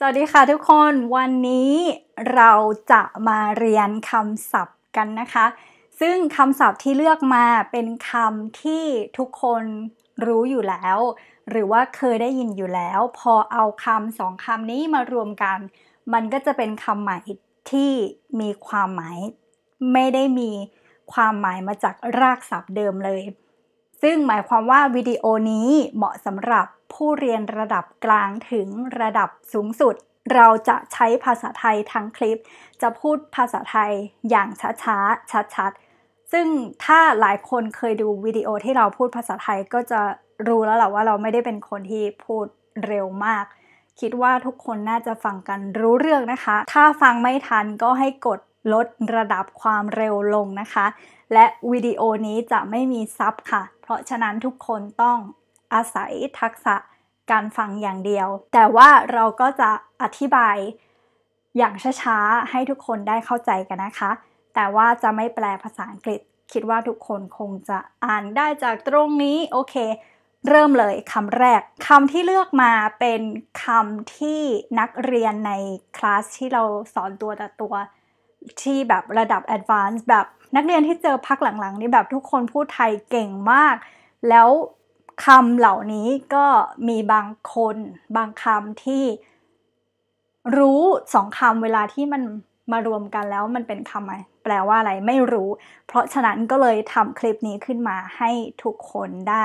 สวัสดีค่ะทุกคน วันนี้เราจะมาเรียนคำศัพท์กันนะคะ ซึ่งคำศัพท์ที่เลือกมาเป็นคำที่ทุกคนรู้อยู่แล้ว หรือว่าเคยได้ยินอยู่แล้ว พอเอาคำสองคำนี้มารวมกัน มันก็จะเป็นคำใหม่ที่มีความหมาย ไม่ได้มีความหมายมาจากรากศัพท์เดิมเลยซึ่งหมายความว่าวิดีโอนี้เหมาะสำหรับผู้เรียนระดับกลางถึงระดับสูงสุด เราจะใช้ภาษาไทยทั้งคลิป จะพูดภาษาไทยอย่างช้าๆ ชัดๆ ซึ่งถ้าหลายคนเคยดูวิดีโอที่เราพูดภาษาไทยก็จะรู้แล้วแหละว่าเราไม่ได้เป็นคนที่พูดเร็วมาก คิดว่าทุกคนน่าจะฟังกันรู้เรื่องนะคะ ถ้าฟังไม่ทันก็ให้กดลดระดับความเร็วลงนะคะ และวิดีโอนี้จะไม่มีซับค่ะ เพราะฉะนั้นทุกคนต้องอาศัยทักษะการฟังอย่างเดียว แต่ว่าเราก็จะอธิบาย อย่างช้าๆ ให้ทุกคนได้เข้าใจกันนะคะ แต่ว่าจะไม่แปลภาษาอังกฤษ คิดว่าทุกคนคงจะอ่านได้จากตรงนี้ โอเค เริ่มเลยคำแรก คำที่เลือกมาเป็นคำที่นักเรียนในคลาสที่เราสอนตัวต่อตัวตวที่แบบระดับแอดวานซ์แบบนักเรียนที่เจอพักหลัง ๆ นี่แบบทุกคนพูดไทยเก่งมาก แล้วคำเหล่านี้ก็มีบางคน บางคำที่รู้สองคำเวลาที่มันมารวมกันแล้วมันเป็นคำอะไรแปลว่าอะไรไม่รู้ เพราะฉะนั้นก็เลยทำคลิปนี้ขึ้นมาให้ทุกคนได้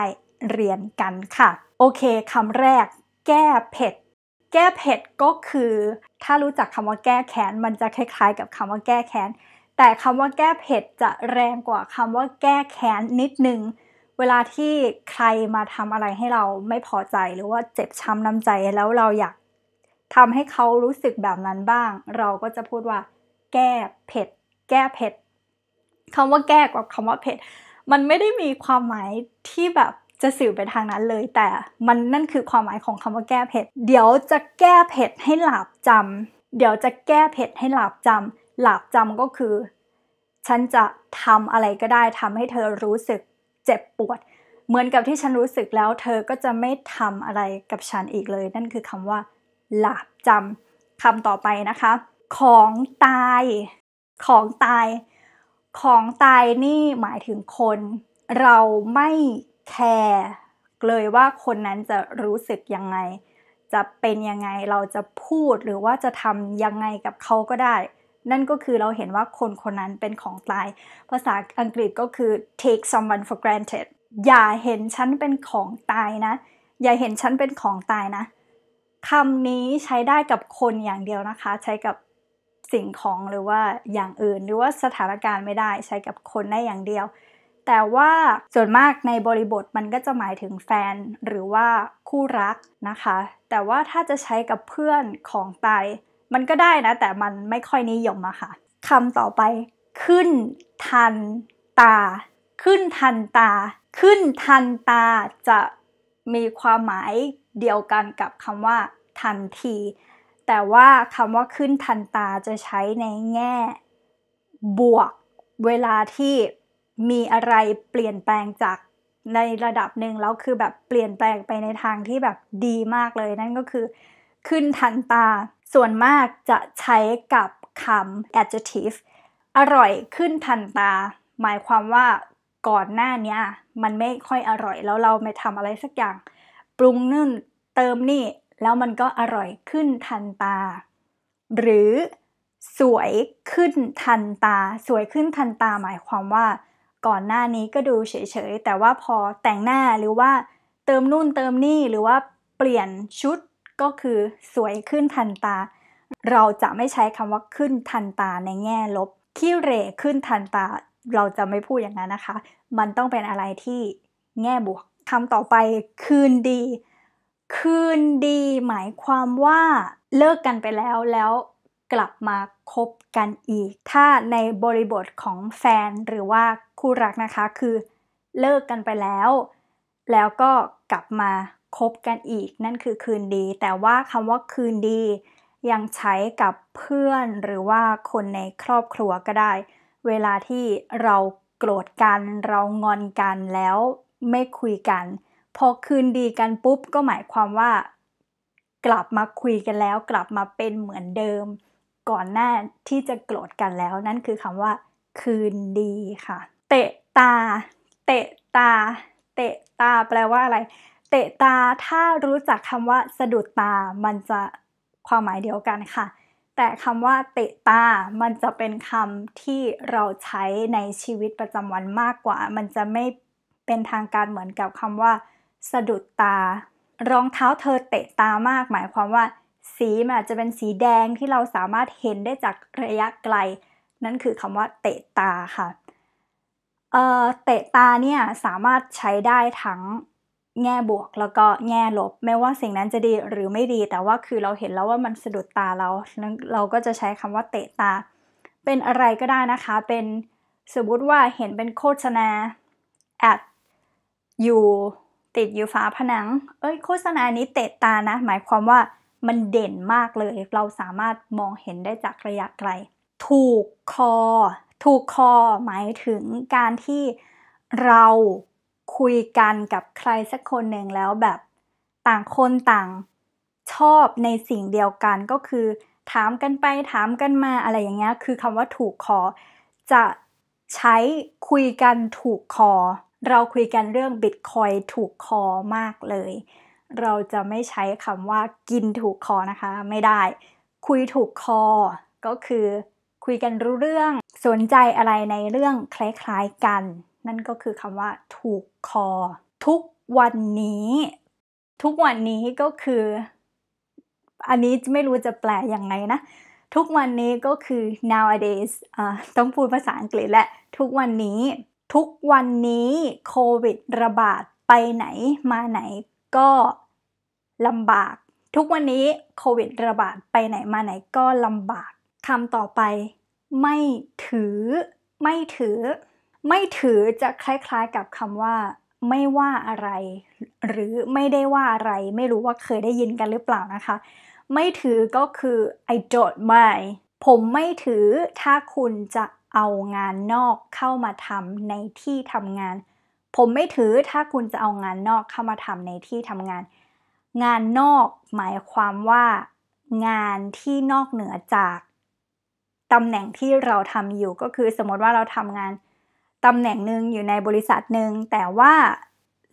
เรียนกันค่ะ โอเคคำแรกแก้เผ็ดแก้เผ็ดก็คือถ้ารู้จักคำว่าแก้แค้นมันจะคล้าย ๆ กับคำว่าแก้แค้นแต่คำว่าแก้เผ็ดจะแรงกว่าคำว่าแก้แค้นนิดนึงเวลาที่ใครมาทำอะไรให้เราไม่พอใจหรือว่าเจ็บช้ำน้ำใจแล้วเราอยากทำให้เขารู้สึกแบบนั้นบ้าง เราก็จะพูดว่า แก้เผ็ดแก้เผ็ดคำว่าแก้กับคำว่าเผ็ดมันไม่ได้มีความหมายที่แบบจะสื่อไปทางนั้นเลยแต่มันนั่นคือความหมายของคำว่าแก้เผ็ดเดี๋ยวจะแก้เผ็ดให้หลาบจำ เดี๋ยวจะแก้เผ็ดให้หลาบจำ หลาบจำก็คือ ฉันจะทำอะไรก็ได้ทำให้เธอรู้สึกเจ็บปวด เหมือนกับที่ฉันรู้สึกแล้ว เธอก็จะไม่ทำอะไรกับฉันอีกเลย นั่นคือคำว่า หลาบจำ คำต่อไปนะคะของตาย ของตาย ของตายนี่หมายถึงคนเราไม่แคร์เลยว่าคนนั้นจะรู้สึกยังไง จะเป็นยังไง เราจะพูดหรือว่าจะทำยังไงกับเขาก็ได้ นั่นก็คือเราเห็นว่าคนคนนั้นเป็นของตาย ภาษาอังกฤษก็คือ take someone for granted อย่าเห็นฉันเป็นของตายนะ อย่าเห็นฉันเป็นของตายนะคำนี้ใช้ได้กับคนอย่างเดียวนะคะ ใช้กับสิ่งของหรือว่าอย่างอื่นหรือว่าสถานการณ์ไม่ได้ใช้กับคนได้อย่างเดียวแต่ว่าส่วนมากในบริบทมันก็จะหมายถึงแฟนหรือว่าคู่รักนะคะ แต่ว่าถ้าจะใช้กับเพื่อนของตายมันก็ได้นะ แต่มันไม่ค่อยนิยมอะค่ะคำต่อไป ขึ้น ทันตา ขึ้นทันตา ขึ้นทันตาจะมีความหมายเดียวกันกับคำว่าทันที แต่ว่าคำว่าขึ้นทันตาจะใช้ในแง่ บวก เวลาที่มีอะไรเปลี่ยนแปลงจากในระดับหนึ่งแล้วคือแบบเปลี่ยนแปลงไปในทางที่แบบดีมากเลย นั่นก็คือ ขึ้นทันตา ส่วนมากจะใช้กับคำ adjective อร่อยขึ้นทันตา หมายความว่าก่อนหน้านี้ มันไม่ค่อยอร่อย แล้วเราไม่ทำอะไรสักอย่าง ปรุงนึ่นเติมนี่ แล้วมันก็อร่อยขึ้นทันตา หรือ สวยขึ้นทันตา สวยขึ้นทันตาหมายความว่าก่อนหน้านี้ก็ดูเฉยๆ แต่ว่าพอแต่งหน้าหรือว่าเติมนู่นเติมนี่ หรือว่าเปลี่ยนชุดก็คือ สวยขึ้นทันตา เราจะไม่ใช้คำว่าขึ้นทันตาในแง่ลบขี้เร่ขึ้นทันตา เราจะไม่พูดอย่างนั้นนะคะ มันต้องเป็นอะไรที่แง่บวกคำต่อไปคืนดีคืนดี หมายความว่าเลิกกันไปแล้วแล้วกลับมาคบกันอีก ถ้าในบริบทของแฟนหรือว่าคู่รักนะคะ คือเลิกกันไปแล้ว แล้วก็กลับมาคบกันอีก นั่นคือคืนดี แต่ว่าคำว่าคืนดี ยังใช้กับเพื่อนหรือว่าคนในครอบครัวก็ได้ เวลาที่เราโกรธกันเรางอนกันแล้ว ไม่คุยกันพอคืนดีกันปุ๊บ ก็หมายความว่า กลับมาคุยกันแล้ว กลับมาเป็นเหมือนเดิมก่อนหน้าที่จะโกรธกันแล้วนั่นคือคำว่า คืนดีค่ะเตะตาเตะตาเตะตาแปลว่าอะไร เตะตา ถ้ารู้จักคำว่าสะดุดตา มันจะความหมายเดียวกันค่ะแต่คำว่าเตะตามันจะเป็นคำที่เราใช้ในชีวิตประจำวันมากกว่า มันจะไม่เป็นทางการเหมือนกับคำว่าสะดุดตา รองเท้าเธอ เตะตา มากหมายความว่าสีมันอาจจะเป็นสีแดงที่เราสามารถเห็นได้จากระยะไกล นั่นคือคำว่าเตะตาค่ะเออเตะตาเนี่ยสามารถใช้ได้ทั้งแง่บวกแล้วก็แง่ลบไม่ว่าสิ่งนั้นจะดีหรือไม่ดีแต่ว่าคือเราเห็นแล้วว่ามันสะดุดตาเราเราก็จะใช้คำว่าเตะตา เป็นอะไรก็ได้นะคะ เป็นสมมติว่าเห็นเป็นโฆษณาแอดอยู่ติดอยู่ฝาผนังเอ้ยโฆษณานี้เตะตานะหมายความว่ามันเด่นมากเลย เราสามารถมองเห็นได้จากระยะไกล ถูกคอ ถูกคอ หมายถึงการที่เราคุยกันกับใครสักคนหนึ่งแล้วแบบต่างคนต่างชอบในสิ่งเดียวกันก็คือถามกันไปถามกันมาอะไรอย่างเงี้ย คือคำว่าถูกคอ จะใช้คุยกันถูกคอ เราคุยกันเรื่องบิตคอยถูกคอมากเลยเราจะไม่ใช้คำว่ากินถูกคอนะคะ ไม่ได้ คุยถูกคอ ก็คือ คุยกันรู้เรื่อง สนใจอะไรในเรื่องคล้ายๆกัน นั่นก็คือคำว่าถูกคอ ทุกวันนี้ ทุกวันนี้ก็คือ อันนี้ไม่รู้จะแปลยังไงนะ ทุกวันนี้ก็คือ nowadays อต้องพูดภาษาอังกฤษ และทุกวันนี้ ทุกวันนี้โควิด ระบาดไปไหนมาไหนก็ลำบากทุกวันนี้โควิดระบาดไปไหนมาไหนก็ลำบากคำต่อไป ไม่ถือไม่ถือ ไม่ถือจะคล้ายๆ กับคำว่า ไม่ว่าอะไร หรือไม่ได้ว่าอะไร ไม่รู้ว่าเคยได้ยินกันหรือเปล่านะคะ ไม่ถือก็คือ I don't mind ผมไม่ถือถ้าคุณจะเอางานนอกเข้ามาทำในที่ทำงาน ผมไม่ถือถ้าคุณจะเอางานนอกเข้ามาทำในที่ทำงานงานนอกหมายความว่างานที่นอกเหนือจากตำแหน่งที่เราทำอยู่ก็คือสมมติว่าเราทำงานตำแหน่งหนึ่งอยู่ในบริษัทหนึ่งแต่ว่า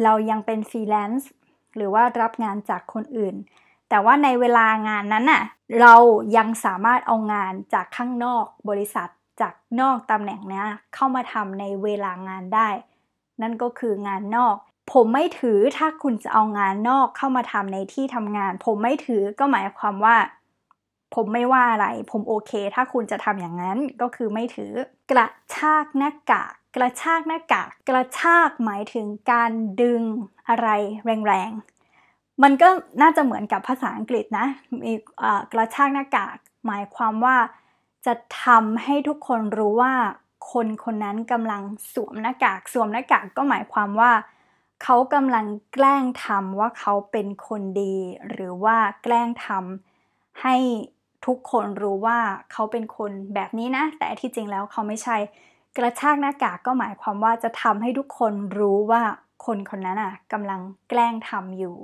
เรายังเป็นฟรีแลนซ์หรือว่ารับงานจากคนอื่น แต่ว่าในเวลางานนั้นน่ะเรายังสามารถเอางานจากข้างนอกบริษัทจากนอกตำแหน่งนี้เข้ามาทำในเวลางานได้ นั่นก็คืองานนอกผมไม่ถือถ้าคุณจะเอางานนอกเข้ามาทำในที่ทำงาน ผมไม่ถือก็หมายความว่า ผมไม่ว่าอะไร ผมโอเค ถ้าคุณจะทำอย่างนั้น ก็คือไม่ถือกระชากหน้ากากกระชากหน้ากากกระชากหมายถึงการดึงอะไรแรงๆ มันก็น่าจะเหมือนกับภาษาอังกฤษนะ มีกระชากหน้ากากหมายความว่าจะทำให้ทุกคนรู้ว่าคนคนนั้นกำลังสวมหน้ากากสวมหน้ากากก็หมายความว่าเขากำลังแกล้งทำว่าเขาเป็นคนดี หรือว่าแกล้งทำให้ทุกคนรู้ว่าเขาเป็นคนแบบนี้นะ แต่ที่จริงแล้วเขาไม่ใช่ กระชากหน้ากากก็หมายความว่าจะทำให้ทุกคนรู้ว่าคนคนนั้นอ่ะกำลังแกล้งทำอยู่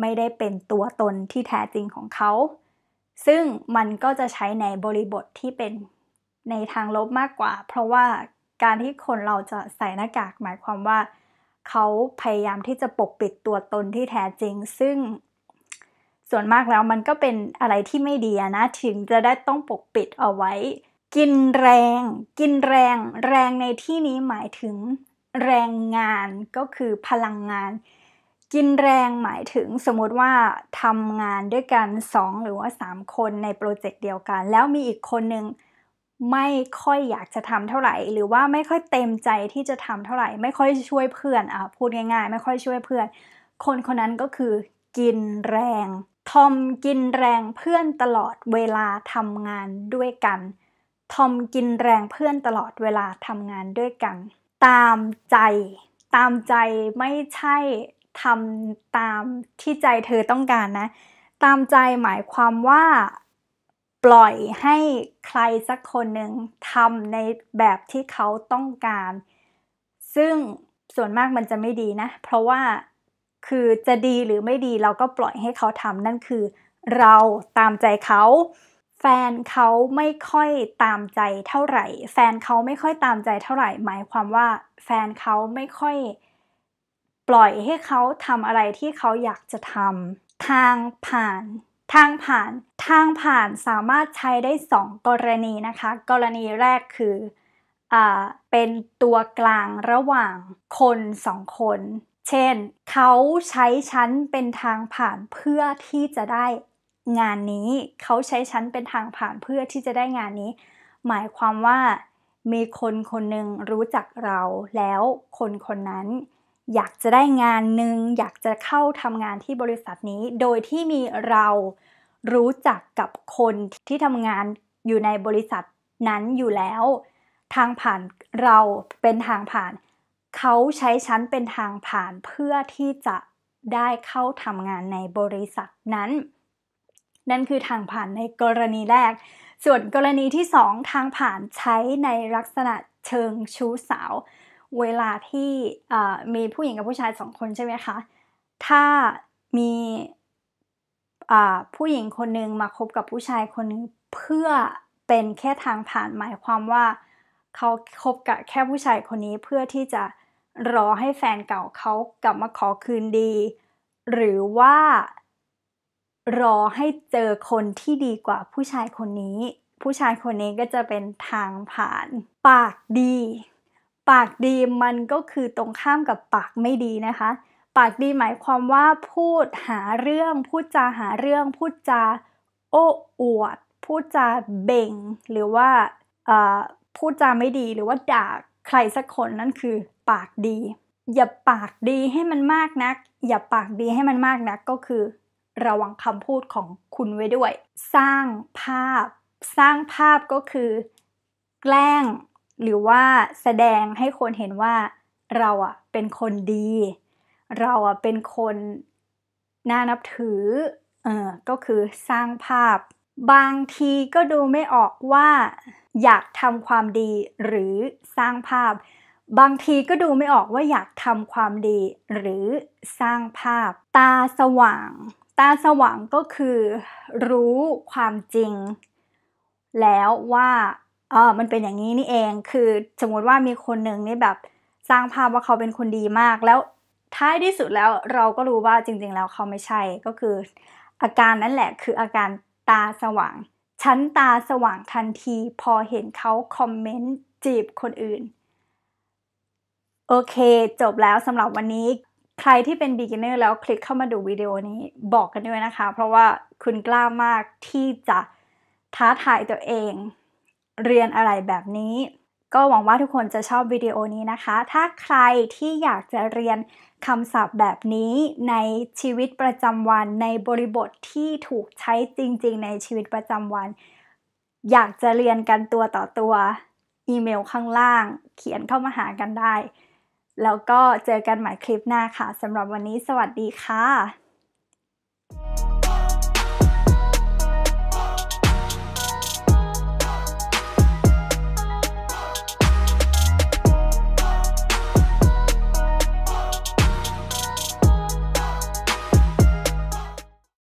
ไม่ได้เป็นตัวตนที่แท้จริงของเขา ซึ่งมันก็จะใช้ในบริบทที่เป็นในทางลบมากกว่า เพราะว่าการที่คนเราจะใส่หน้ากากหมายความว่าเขาพยายามที่จะปกปิดตัวตนที่แท้จริง ซึ่งส่วนมากแล้วมันก็เป็นอะไรที่ไม่ดีนะ ถึงจะได้ต้องปกปิดเอาไว้ กินแรง กินแรงแรงในที่นี้หมายถึงแรงงานก็คือพลังงาน กินแรงหมายถึงสมมติว่าทำงานด้วยกัน 2 หรือว่า 3 คนในโปรเจกต์เดียวกัน แล้วมีอีกคนหนึ่งไม่ค่อยอยากจะทำเท่าไหร่ หรือว่าไม่ค่อยเต็มใจที่จะทำเท่าไหร่ไม่ค่อยช่วยเพื่อนอ่ะพูดง่ายๆไม่ค่อยช่วยเพื่อน คนคนนั้นก็คือกินแรงทอมกินแรงเพื่อนตลอดเวลาทำงานด้วยกัน ทอมกินแรงเพื่อนตลอดเวลาทำงานด้วยกัน ตามใจตามใจไม่ใช่ทำตามที่ใจเธอต้องการนะ ตามใจหมายความว่าปล่อยให้ใครสักคนหนึ่งทำในแบบที่เขาต้องการ ซึ่งส่วนมากมันจะไม่ดีนะ เพราะว่าคือจะดีหรือไม่ดีเราก็ปล่อยให้เขาทำนั่นคือเราตามใจเขา แฟนเขาไม่ค่อยตามใจเท่าไหร่ แฟนเขาไม่ค่อยตามใจเท่าไหร่หมายความว่า แฟนเขาไม่ค่อยปล่อยให้เขาทำอะไรที่เขาอยากจะทำทางผ่านทางผ่าน ทางผ่านสามารถใช้ได้2กรณีนะคะ กรณีแรกคืออเป็นตัวกลางระหว่างคนสองคน เช่น เขาใช้ชั้นเป็นทางผ่านเพื่อที่จะได้งานนี้ เขาใช้ชั้นเป็นทางผ่านเพื่อที่จะได้งานนี้ หมายความว่า มีคนคนหนึ่งรู้จักเราแล้วคนคนนั้นอยากจะได้งานหนึ่งอยากจะเข้าทำงานที่บริษัทนี้ โดยที่มีเรารู้จักกับคนที่ทำงานอยู่ในบริษัทนั้นอยู่แล้ว ทางผ่านเราเป็นทางผ่าน เขาใช้ชั้นเป็นทางผ่านเพื่อที่จะได้เข้าทำงานในบริษัทนั้น นั่นคือทางผ่านในกรณีแรก ส่วนกรณีที่ 2 ทางผ่านใช้ในลักษณะเชิงชู้สาวเวลาที่มีผู้หญิงกับผู้ชายสองคนใช่ไหมคะ ถ้ามีผู้หญิงคนหนึ่งมาคบกับผู้ชายคนหนึ่งเพื่อเป็นแค่ทางผ่านหมายความว่าเขาคบกับแค่ผู้ชายคนนี้เพื่อที่จะรอให้แฟนเก่าเขากลับมาขอคืนดี หรือว่ารอให้เจอคนที่ดีกว่าผู้ชายคนนี้ ผู้ชายคนนี้ก็จะเป็นทางผ่านปากดีปากดีมันก็คือตรงข้ามกับปากไม่ดีนะคะ ปากดีหมายความว่าพูดหาเรื่อง พูดจาหาเรื่อง พูดจาโอ้อวด พูดจาเบ่ง หรือว่าพูดจาไม่ดี หรือว่าด่าใครสักคนนั่นคือปากดี อย่าปากดีให้มันมากนัก อย่าปากดีให้มันมากนักก็คือระวังคำพูดของคุณไว้ด้วย สร้างภาพสร้างภาพก็คือ แกล้งหรือว่าแสดงให้คนเห็นว่าเราอ่ะเป็นคนดี เราอ่ะเป็นคนน่านับถือเออก็คือสร้างภาพ บางทีก็ดูไม่ออกว่า อยากทำความดีหรือสร้างภาพ บางทีก็ดูไม่ออกว่าอยากทำความดีหรือสร้างภาพ ตาสว่าง ตาสว่างก็คือรู้ความจริง แล้วว่าอ๋อมันเป็นอย่างนี้นี่เองคือสมมติว่ามีคนหนึ่งนี่แบบสร้างภาพว่าเขาเป็นคนดีมาก แล้วท้ายที่สุดแล้วเราก็รู้ว่าจริงๆแล้วเขาไม่ใช่ ก็คืออาการนั่นแหละคืออาการตาสว่าง ชั้นตาสว่างทันทีพอเห็นเขาคอมเมนต์จีบคนอื่นโอเคจบแล้วสำหรับวันนี้ ใครที่เป็นบิ๊กเนอร์แล้วคลิกเข้ามาดูวิดีโอนี้บอกกันด้วยนะคะ เพราะว่าคุณกล้ามากที่จะท้าทายตัวเองเรียนอะไรแบบนี้ ก็หวังว่าทุกคนจะชอบวิดีโอนี้นะคะ ถ้าใครที่อยากจะเรียนคำศัพท์แบบนี้ในชีวิตประจำวันในบริบทที่ถูกใช้จริง ๆ ในชีวิตประจำวัน อยากจะเรียนกันตัวต่อตัวอีเมลข้างล่าง เขียนเข้ามาหากันได้ แล้วก็เจอกันใหม่คลิปหน้าค่ะสำหรับวันนี้สวัสดีค่ะ thank you